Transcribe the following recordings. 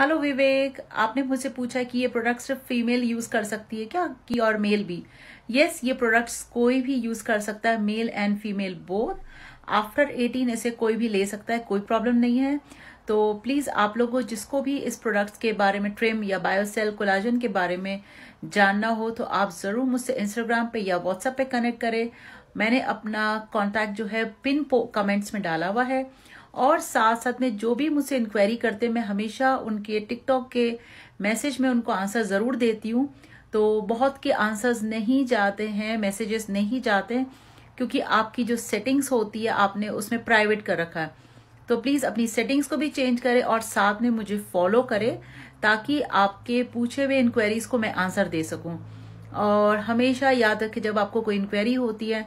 hello विवेक आपने मुझसे पूछा कि ये प्रोडक्ट सिर्फ फीमेल यूज कर सकती है क्या कि और मेल भी यस yes, ये प्रोडक्ट्स कोई भी यूज कर सकता है male and female both after 18 इसे कोई भी ले सकता है कोई प्रॉब्लम नहीं है तो प्लीज आप लोगों जिसको भी इस प्रोडक्ट्स के बारे में ट्रिम या बायोसेल कोलाजन के बारे में जानना हो तो आप जरूर मुझसे इंस्टाग्राम पे या व्हाट्सएप पे कनेक्ट करें मैंने अपना कॉन्टैक्ट जो है पिन कमेंट्स में डाला हुआ है और साथ साथ में जो भी मुझसे इंक्वायरी करते मैं हमेशा उनके टिकटॉक के मैसेज में उनको आंसर ज़रूर देती हूँ तो बहुत के आंसर्स नहीं जाते हैं मैसेजेस नहीं जाते क्योंकि आपकी जो सेटिंग्स होती है आपने उसमें प्राइवेट कर रखा है तो प्लीज़ अपनी सेटिंग्स को भी चेंज करें और साथ में मुझे फॉलो करें ताकि आपके पूछे हुए इंक्वायरीज़ को मैं आंसर दे सकूं और हमेशा याद रखें जब आपको कोई इंक्वायरी होती है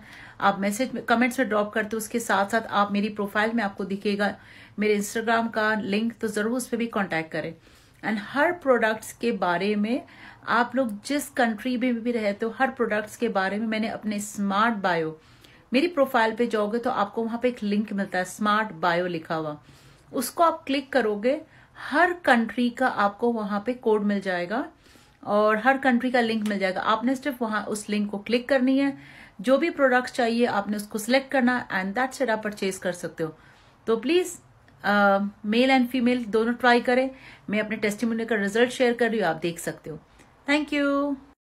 आप मैसेज कमेंट्स में ड्रॉप करते हो उसके साथ साथ आप मेरी प्रोफाइल में आपको दिखेगा मेरे इंस्टाग्राम का लिंक तो ज़रूर उस पर भी कॉन्टेक्ट करें एंड हर प्रोडक्ट्स के बारे में आप लोग जिस कंट्री में भी, रहते हो हर प्रोडक्ट्स के बारे में मैंने अपने स्मार्ट बायो मेरी प्रोफाइल पे जाओगे तो आपको वहां पे एक लिंक मिलता है स्मार्ट बायो लिखा हुआ उसको आप क्लिक करोगे हर कंट्री का आपको वहां पे कोड मिल जाएगा और हर कंट्री का लिंक मिल जाएगा आपने सिर्फ वहां उस लिंक को क्लिक करनी है जो भी प्रोडक्ट चाहिए आपने उसको सिलेक्ट करना एंड दैट सेट आप परचेज कर सकते हो तो प्लीज़ मेल एंड फीमेल दोनों ट्राई करें मैं अपने टेस्टिमोनी का रिजल्ट शेयर कर रही हूँ आप देख सकते हो थैंक यू